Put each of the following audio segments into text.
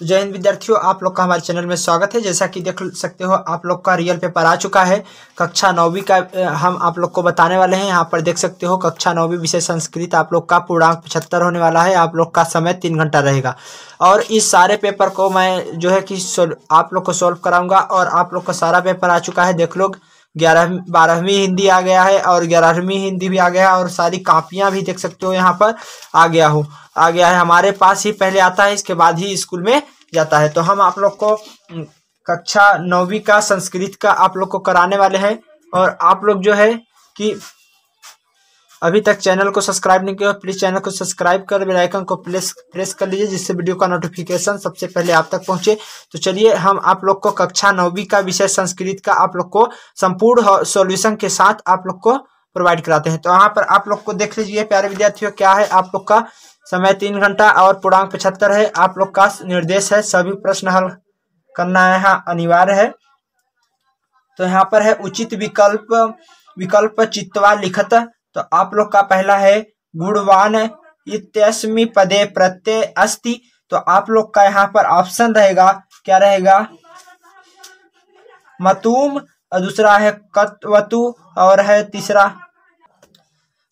तो जय हिंद विद्यार्थियों आप लोग का हमारे चैनल में स्वागत है जैसा कि देख सकते हो आप लोग का रियल पेपर आ चुका है कक्षा नौवीं का हम आप लोग को बताने वाले हैं यहाँ पर देख सकते हो कक्षा नौवीं विषय संस्कृत आप लोग का पूर्णांक पचहत्तर होने वाला है आप लोग का समय तीन घंटा रहेगा और इस सारे पेपर को मैं जो है कि आप लोग को सॉल्व कराऊंगा और आप लोग का सारा पेपर आ चुका है देख लोग ग्यारह बारहवीं हिंदी आ गया है और ग्यारहवीं हिंदी भी आ गया है और सारी कापियाँ भी देख सकते हो यहाँ पर आ गया हो आ गया है हमारे पास ही पहले आता है इसके बाद ही स्कूल में जाता है तो हम आप लोग को कक्षा नौवीं का संस्कृत का आप लोग को कराने वाले हैं और आप लोग जो है कि अभी तक चैनल को सब्सक्राइब नहीं किया प्लीज़ चैनल को सब्सक्राइब कर बेल आइकन को प्रेस प्रेस कर लीजिए जिससे वीडियो का नोटिफिकेशन सबसे पहले आप तक पहुंचे तो चलिए हम आप लोग को कक्षा नौवीं का विषय संस्कृत का आप लोग को संपूर्ण सॉल्यूशन के साथ आप लोग को प्रोवाइड कराते हैं तो यहाँ पर आप लोग को देख लीजिए प्यारे विद्यार्थियों क्या है आप लोग का समय तीन घंटा और पूर्णांक पचहत्तर है आप लोग का निर्देश है सभी प्रश्न हल करना यहाँ अनिवार्य है तो यहाँ पर है उचित विकल्प विकल्प चित्तवा लिखत तो आप लोग का पहला है गुणवान इतमी पदे प्रत्यय अस्ति तो आप लोग का यहाँ पर ऑप्शन रहेगा क्या रहेगा मतूम और दूसरा है कतवतु और है तीसरा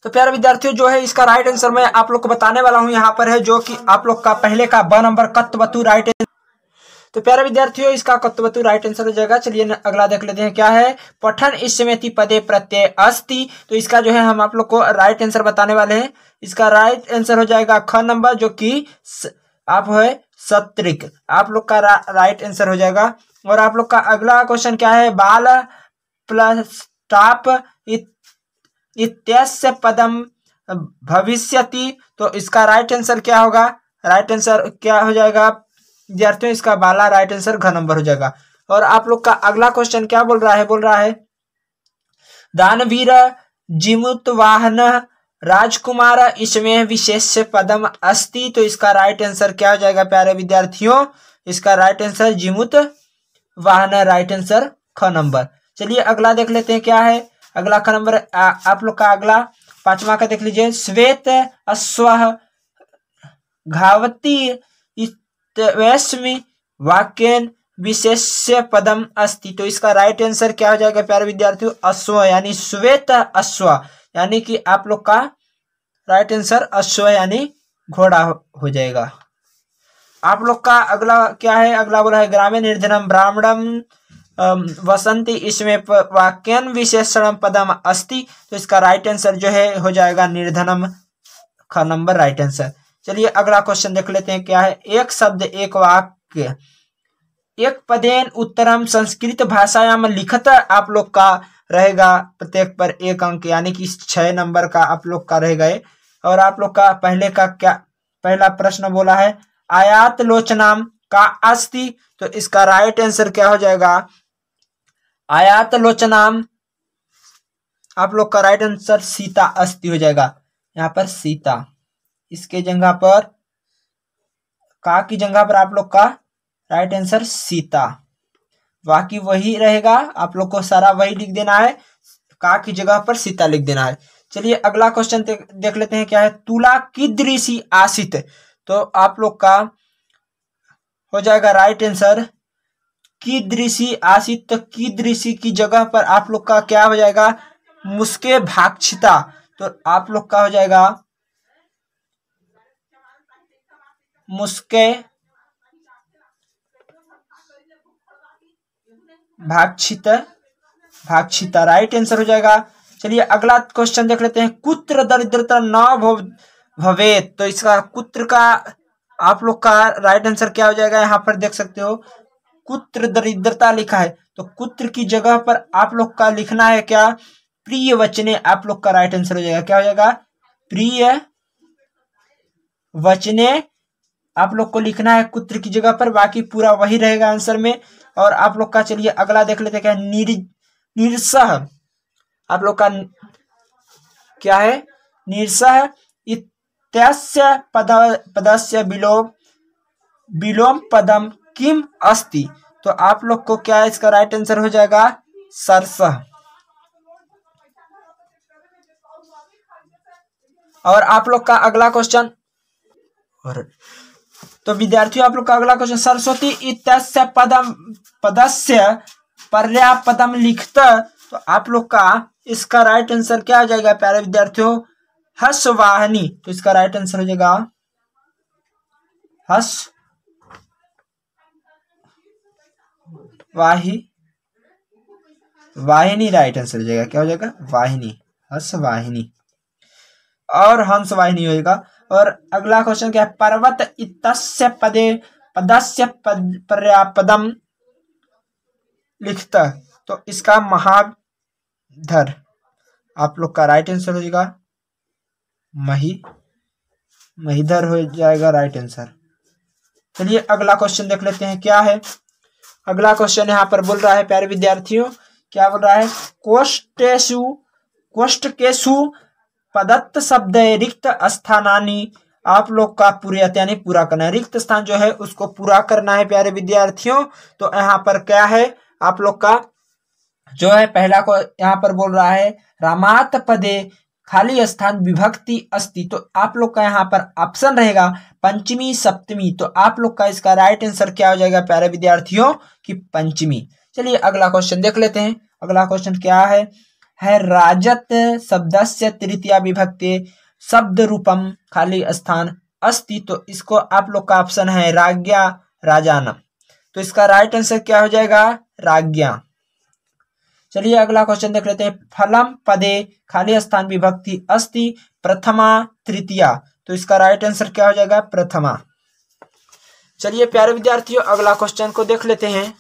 तो प्यारे विद्यार्थियों जो है इसका राइट आंसर मैं आप लोग को बताने वाला हूँ यहाँ पर है जो कि आप लोग का पहले का ब नंबर कतवतु राइट तो प्यारे विद्यार्थियों इसका कत्वतु राइट आंसर हो जाएगा चलिए अगला देख लेते हैं क्या है पठन इस पदे प्रत्यय अस्ति तो इसका जो है हम आप लोग को राइट आंसर बताने वाले हैं इसका राइट आंसर हो जाएगा ख नंबर जो कि आप है सत्रिक आप लोग का रा, राइट आंसर हो जाएगा और आप लोग का अगला क्वेश्चन क्या है बाल प्लस टाप इत्यस्य पदम भविष्यति तो इसका राइट आंसर क्या होगा राइट आंसर क्या हो जाएगा विद्यार्थियों इसका बाला राइट आंसर घ नंबर हो जाएगा और आप लोग का अगला क्वेश्चन क्या बोल रहा है बोल रहा है दानवीर जिमुत वाहन राजकुमार इसमें विशेष पदम अस्ति तो इसका राइट आंसर क्या हो जाएगा प्यारे विद्यार्थियों इसका राइट आंसर जिमुत वाहन राइट आंसर ख नंबर चलिए अगला देख लेते हैं क्या है अगला ख नंबर आप लोग का अगला पांचवा का देख लीजिए श्वेत अश्व घावती तो वेस्ट वाक्य विशेष्य पदम अस्ति तो इसका राइट आंसर क्या हो जाएगा प्यारे विद्यार्थियों अश्व यानी श्वेत अश्व यानी कि आप लोग का राइट आंसर अश्व यानी घोड़ा हो जाएगा आप लोग का अगला क्या है अगला बोला है ग्रामीण निर्धनम ब्राह्मणम वसंती इसमें वाक्यन विशेषण पदम अस्ति तो इसका राइट आंसर जो है हो जाएगा निर्धनम का नंबर राइट आंसर चलिए अगला क्वेश्चन देख लेते हैं क्या है एक शब्द एक वाक्य एक पदेन उत्तरम संस्कृत भाषायाम लिखत आप लोग का रहेगा प्रत्येक पर एक अंक यानी कि छह नंबर का आप लोग का रह गए और आप लोग का पहले का क्या पहला प्रश्न बोला है आयात लोचनाम का अस्थि तो इसका राइट आंसर क्या हो जाएगा आयात लोचनाम आप लोग का राइट आंसर सीता अस्थि हो जाएगा यहाँ पर सीता इसके जगह पर का की जगह पर आप लोग का राइट आंसर सीता बाकी वही रहेगा आप लोग को सारा वही लिख देना है का की जगह पर सीता लिख देना है चलिए अगला क्वेश्चन देख लेते हैं क्या है तुला किद ऋषि आशित तो आप लोग का हो जाएगा राइट आंसर किद ऋषि आशित तो किद की जगह पर आप लोग का क्या हो जाएगा मुस्के भाक्षिता तो आप लोग का हो जाएगा मुस्के भाक्षित भाक्षिता राइट आंसर हो जाएगा चलिए अगला क्वेश्चन देख लेते हैं कुत्र दरिद्रता न भवेत तो इसका कुत्र का आप लोग का राइट आंसर क्या हो जाएगा यहाँ पर देख सकते हो कुत्र दरिद्रता लिखा है तो कुत्र की जगह पर आप लोग का लिखना है क्या प्रिय वचने आप लोग का राइट आंसर हो जाएगा क्या हो जाएगा प्रिय वचने आप लोग को लिखना है कुत्र की जगह पर बाकी पूरा वही रहेगा आंसर में और आप लोग का चलिए अगला देख लेते क्या निर निरसह आप लोग का क्या है निरसह इत्यस्य पद पदस्य विलोम विलोम पदम किम अस्ति तो आप लोग को क्या इसका राइट आंसर हो जाएगा सरसह और आप लोग का अगला क्वेश्चन और तो विद्यार्थियों आप लोग का अगला क्वेश्चन सरस्वती इतस्य पदम पदस्य पर्यापदम लिखत तो आप लोग का इसका राइट आंसर क्या हो जाएगा प्यारे विद्यार्थियों हसवाहनी तो इसका राइट आंसर हो जाएगा हस वाही वाहिनी राइट आंसर हो जाएगा क्या हो जाएगा वाहिनी हस वाहिनी और हंस वाहिनी होगा और अगला क्वेश्चन क्या है पर्वत इतस्य पदे पदस्य पद पर्यापदम लिखता तो इसका महाधर आप लोग का राइट आंसर हो जाएगा मही महीधर हो जाएगा राइट आंसर चलिए अगला क्वेश्चन देख लेते हैं क्या है अगला क्वेश्चन यहाँ पर बोल रहा है प्यारे विद्यार्थियों क्या बोल रहा है कोष्टेशु कोष्ट के पदत्त शब्द है रिक्त स्थानानी आप लोग का पूरे यानी पूरा करना है रिक्त स्थान जो है उसको पूरा करना है प्यारे विद्यार्थियों तो यहाँ पर क्या है आप लोग का जो है पहला को यहाँ पर बोल रहा है रामात पदे खाली स्थान विभक्ति अस्ति तो आप लोग का यहाँ पर ऑप्शन रहेगा पंचमी सप्तमी तो आप लोग का इसका राइट आंसर क्या हो जाएगा प्यारे विद्यार्थियों की पंचमी चलिए अगला क्वेश्चन देख लेते हैं अगला क्वेश्चन क्या है है राजत से तृतीय विभक्ति शब्द रूपम खाली स्थान अस्ति तो इसको आप लोग का ऑप्शन है राज्ञा राजानम तो इसका राइट आंसर क्या हो जाएगा राज्ञा चलिए अगला क्वेश्चन देख लेते हैं फलम पदे खाली स्थान विभक्ति अस्ति प्रथमा तृतीया तो इसका राइट आंसर क्या हो जाएगा प्रथमा चलिए प्यारे विद्यार्थियों अगला क्वेश्चन को देख लेते हैं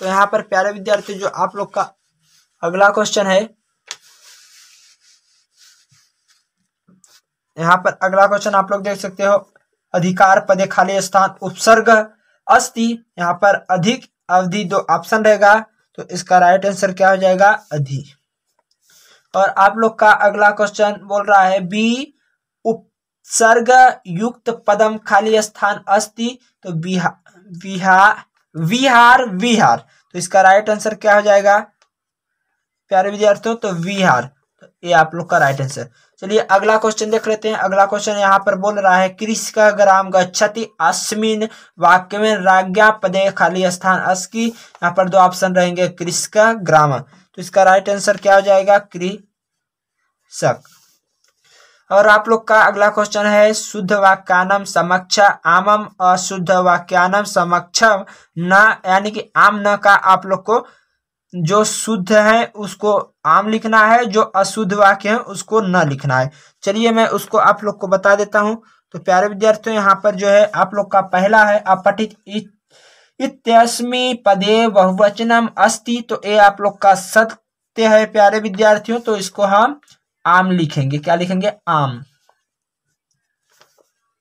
तो यहाँ पर प्यारे विद्यार्थी जो आप लोग का अगला क्वेश्चन है यहाँ पर अगला क्वेश्चन आप लोग देख सकते हो अधिकार पदे खाली स्थान उपसर्ग अस्थि यहाँ पर अधिक अवधि दो ऑप्शन रहेगा तो इसका राइट आंसर क्या हो जाएगा अधि और आप लोग का अगला क्वेश्चन बोल रहा है बी उपसर्ग युक्त पदम खाली स्थान अस्थि तो बिहा बिहा विहार विहार तो इसका राइट आंसर क्या हो जाएगा प्यारे विद्यार्थियों तो विहार तो ये आप लोग का राइट आंसर चलिए अगला क्वेश्चन देख लेते हैं अगला क्वेश्चन यहाँ पर बोल रहा है कृष का ग्राम गति अस्मिन वाक्य में राज्ञा पदे खाली स्थान अस की यहाँ पर दो ऑप्शन रहेंगे कृष का ग्राम तो इसका राइट आंसर क्या हो जाएगा कृषक और आप लोग का अगला क्वेश्चन है शुद्ध वाक्यानम समक्ष आमम अशुद्ध वाक्यानम समक्ष न यानी कि आम न का आप लोग को जो शुद्ध है उसको आम लिखना है जो अशुद्ध वाक्य है उसको न लिखना है चलिए मैं उसको आप लोग को बता देता हूँ तो प्यारे विद्यार्थियों यहाँ पर जो है आप लोग का पहला है अपठित इत्यस्मी पदे बहुवचनम अस्ति तो ये आप लोग का सत्य है प्यारे विद्यार्थियों तो इसको हम आम लिखेंगे क्या लिखेंगे आम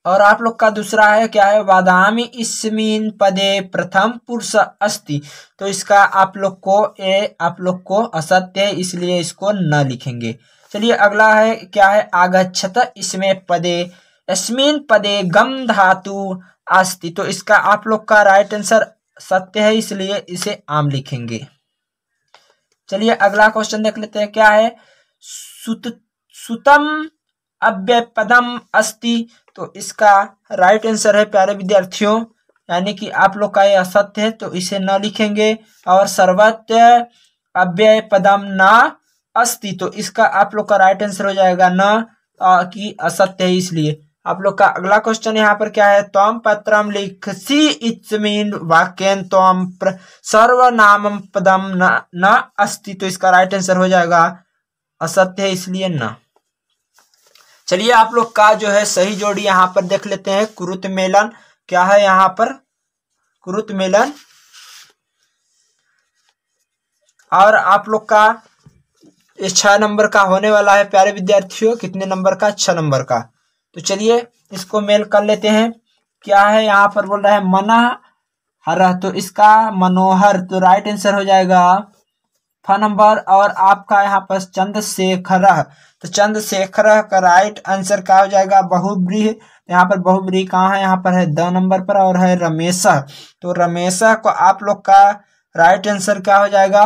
और आप लोग का दूसरा है क्या है वादामी इसमीन पदे प्रथम पुरुष अस्ति तो इसका आप लोग को ए आप लोग को असत्य है इसलिए इसको न लिखेंगे चलिए अगला है क्या है आगछत इसमें पदे अस्मिन पदे गम धातु अस्ति तो इसका आप लोग का राइट आंसर सत्य है इसलिए इसे आम लिखेंगे चलिए अगला क्वेश्चन देख लेते हैं क्या है सुत सुतम अव्य पदम अस्ति तो इसका राइट आंसर है प्यारे विद्यार्थियों यानी कि आप लोग का यह असत्य है तो इसे न लिखेंगे और सर्वत्र अव्यय पदम ना अस्ति तो इसका आप लोग का राइट आंसर हो जाएगा न कि असत्य है इसलिए आप लोग का अगला क्वेश्चन यहाँ पर क्या है तम पत्र लिख सी इट्समीन वाक्यन तोम सर्वनाम पदम न, न अस्ति तो इसका राइट आंसर हो जाएगा असत्य है इसलिए न चलिए आप लोग का जो है सही जोड़ी यहां पर देख लेते हैं कुरुत मेलन क्या है यहां पर कुरुत मेलन और आप लोग का इस छह नंबर का होने वाला है प्यारे विद्यार्थियों कितने नंबर का छह नंबर का तो चलिए इसको मेल कर लेते हैं क्या है यहां पर बोल रहा है मना हर तो इसका मनोहर तो राइट आंसर हो जाएगा फ नंबर और आपका यहाँ पर चंद्रशेखर तो चंद्रशेखर का राइट आंसर क्या हो जाएगा बहुब्रीह तो यहाँ पर बहुब्रीह कहाँ है यहाँ पर है द नंबर पर और है रमेश तो रमेश को आप लोग का राइट आंसर क्या हो जाएगा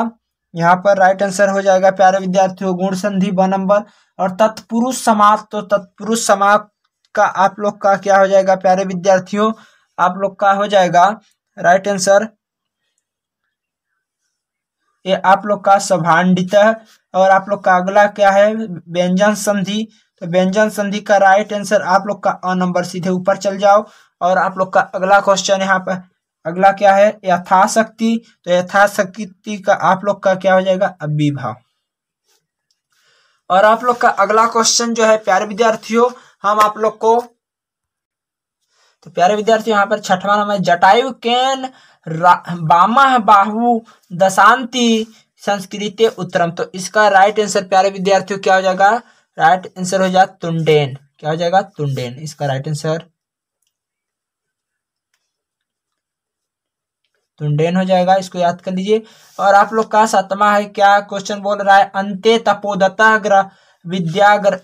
यहाँ पर राइट आंसर हो जाएगा प्यारे विद्यार्थियों गुण संधि ब नंबर और तत्पुरुष समाप्त तो तत्पुरुष समाप्त का आप लोग का क्या हो जाएगा प्यारे विद्यार्थियों आप लोग का हो जाएगा राइट आंसर ये आप लोग का सभांडित और आप लोग का अगला क्या है व्यंजन संधि तो व्यंजन संधि का राइट आंसर आप लोग का अ नंबर सीधे ऊपर चल जाओ और आप लोग का अगला क्वेश्चन यहाँ पर अगला क्या है यथाशक्ति तो यथाशक्ति का आप लोग का क्या हो जाएगा अविभाव और आप लोग का अगला क्वेश्चन जो है प्यारे विद्यार्थियों हम आप लोग को तो प्यारे विद्यार्थी यहाँ पर छठवा है जटायु केन बामह बाहु दशांति संस्कृत उत्तरम तो इसका राइट आंसर प्यारे विद्यार्थियों क्या हो जाएगा राइट आंसर हो जाएगा तुंडेन क्या हो जाएगा तुंडेन इसका राइट आंसर तुंडेन हो जाएगा इसको याद कर लीजिए और आप लोग का सातवा है क्या क्वेश्चन बोल रहा है अंत्य तपोदत्ता विद्याग्र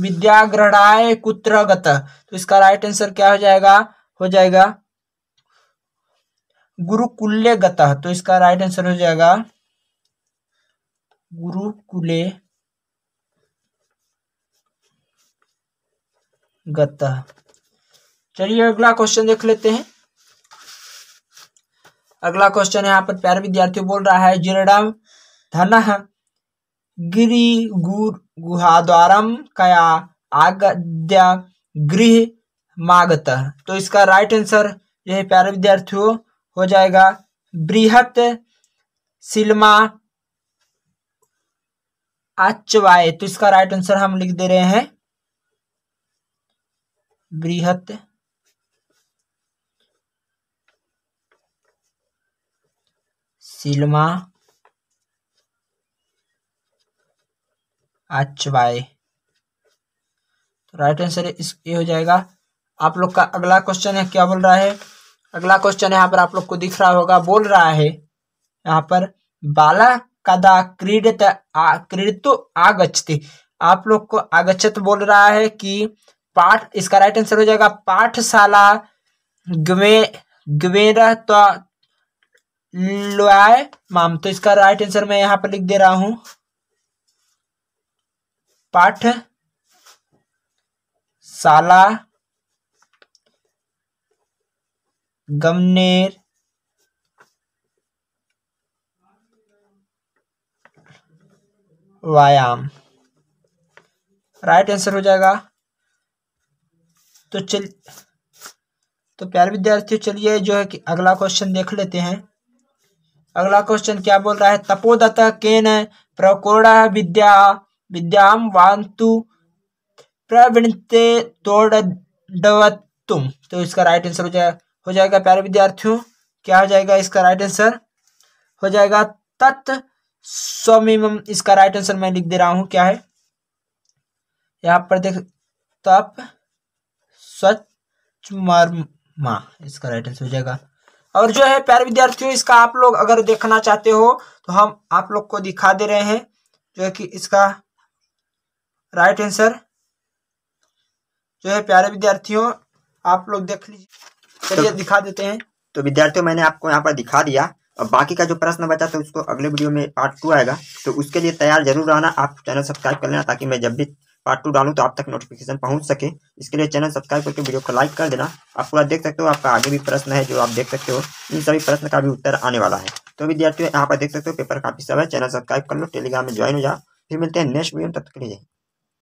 विद्याग्रहणाय कुत्रगत तो इसका राइट आंसर क्या हो जाएगा हो जाएगा गुरुकुल्य गत तो इसका राइट आंसर हो जाएगा गुरुकुले गत चलिए अगला क्वेश्चन देख लेते हैं अगला क्वेश्चन यहाँ पर प्यारे विद्यार्थी बोल रहा है जीर्णम धन गिरिगुहाद्वारम कया आगद्या गृह मागत तो इसका राइट आंसर यह प्यारे विद्यार्थियों हो जाएगा बृहत सिल्मा आचवाए तो इसका राइट आंसर हम लिख दे रहे हैं बृहत सिलमा आचवाय तो राइट आंसर ये हो जाएगा आप लोग का अगला क्वेश्चन है क्या बोल रहा है अगला क्वेश्चन यहाँ पर आप लोग को दिख रहा होगा बोल रहा है यहाँ पर बाला कदा क्रीडत क्रीडतु आगछति आप लोग को आगछत बोल रहा है कि पाठ इसका राइट आंसर हो जाएगा पाठशाला ग्वे तो माम तो इसका राइट आंसर मैं यहाँ पर लिख दे रहा हूं पाठ शाला गमनेर व्यायाम राइट आंसर हो जाएगा तो चल तो प्यारे विद्यार्थियों चलिए जो है कि अगला क्वेश्चन देख लेते हैं अगला क्वेश्चन क्या बोल रहा है तपोदत्त केन प्रकोड़ा विद्या विद्यां वांतु प्रवृणते तोड़वत्तुम तो इसका राइट आंसर हो जाए हो जाएगा प्यारे विद्यार्थियों क्या हो जाएगा इसका राइट आंसर हो जाएगा तत् स्वमिम इसका राइट आंसर मैं लिख दे रहा हूं क्या है यहाँ पर देख तप स्वच्मर्मा इसका राइट आंसर हो जाएगा और जो है प्यारे विद्यार्थियों इसका आप लोग अगर देखना चाहते हो तो हम आप लोग को दिखा दे रहे हैं जो है कि इसका राइट आंसर जो है प्यारे विद्यार्थियों आप लोग देख लीजिए चलिए तो- दिखा देते हैं तो विद्यार्थियों मैंने आपको यहाँ पर दिखा दिया और बाकी का जो प्रश्न बचा था उसको अगले वीडियो में पार्ट टू आएगा तो उसके लिए तैयार जरूर रहना आप चैनल सब्सक्राइब कर लेना ताकि मैं जब भी पार्ट टू डालू तो आप तक नोटिफिकेशन पहुंच सके इसके लिए चैनल सब्सक्राइब करके वीडियो को लाइक कर देना आप पूरा देख सकते हो आपका आगे भी प्रश्न है जो आप देख सकते हो इन सभी प्रश्न का भी उत्तर आने वाला है तो विद्यार्थियों यहाँ पर देख सकते हो पेपर काफी सब है चैनल सब्सक्राइब कर लो टेलीग्राम में ज्वाइन हो जाओ फिर मिलते हैं नेक्स्ट वीडियो तब तक के लिए